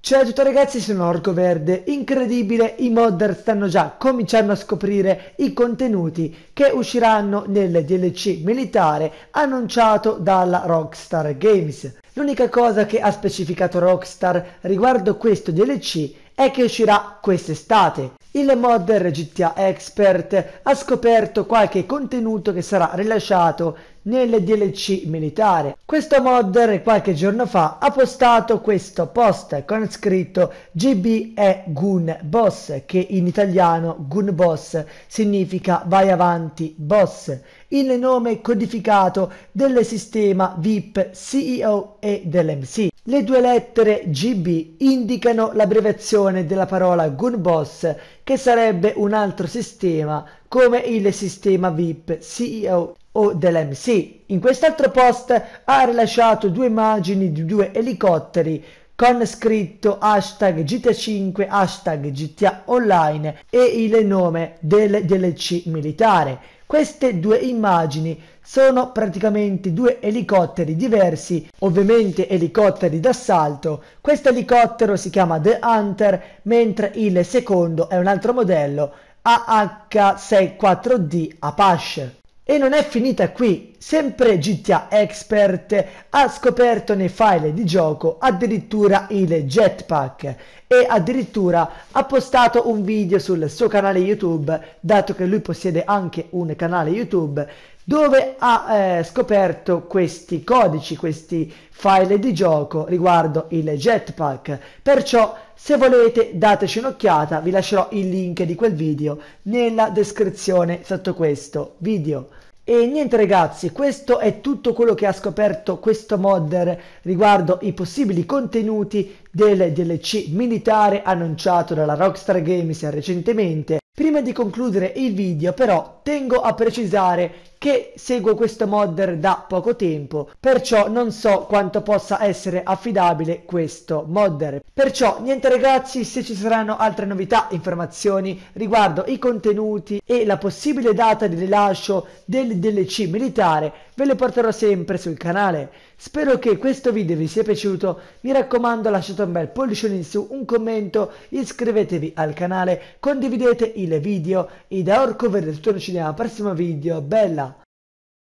Ciao a tutti ragazzi, sono Orco Verde. Incredibile, i modder stanno già cominciando a scoprire i contenuti che usciranno nel DLC militare annunciato dalla Rockstar Games. L'unica cosa che ha specificato Rockstar riguardo questo DLC e che uscirà quest'estate. Il modder GTA Expert ha scoperto qualche contenuto che sarà rilasciato nel DLC militare. Questo modder qualche giorno fa ha postato questo post con scritto GB è Gun Boss che in italiano Gun Boss significa vai avanti boss, il nome codificato del sistema VIP CEO e dell'MC. Le due lettere GB indicano l'abbreviazione derivazione della parola Gunboss, che sarebbe un altro sistema come il sistema VIP CEO o dell'MC. In quest'altro post ha rilasciato due immagini di due elicotteri con scritto hashtag GTA5, hashtag GTA Online e il nome del DLC militare. Queste due immagini sono praticamente due elicotteri diversi, ovviamente elicotteri d'assalto. Questo elicottero si chiama The Hunter, mentre il secondo è un altro modello AH-64D Apache. E non è finita qui, sempre GTA Expert ha scoperto nei file di gioco addirittura il jetpack e addirittura ha postato un video sul suo canale YouTube, dato che lui possiede anche un canale YouTube, dove ha eh, scoperto questi codici, questi file di gioco riguardo il jetpack. Perciò se volete dateci un'occhiata, vi lascerò il link di quel video nella descrizione sotto questo video. E niente ragazzi, questo è tutto quello che ha scoperto questo modder riguardo i possibili contenuti del DLC militare annunciato dalla Rockstar Games recentemente. Prima di concludere il video però tengo a precisare che seguo questo modder da poco tempo, perciò non so quanto possa essere affidabile questo modder. Perciò niente ragazzi, se ci saranno altre novità, informazioni riguardo i contenuti e la possibile data di rilascio del DLC militare, ve le porterò sempre sul canale. Spero che questo video vi sia piaciuto, mi raccomando lasciate un bel pollice in su, un commento, iscrivetevi al canale, condividete il video e da Orco Verde tutto ci vediamo al prossimo video, bella!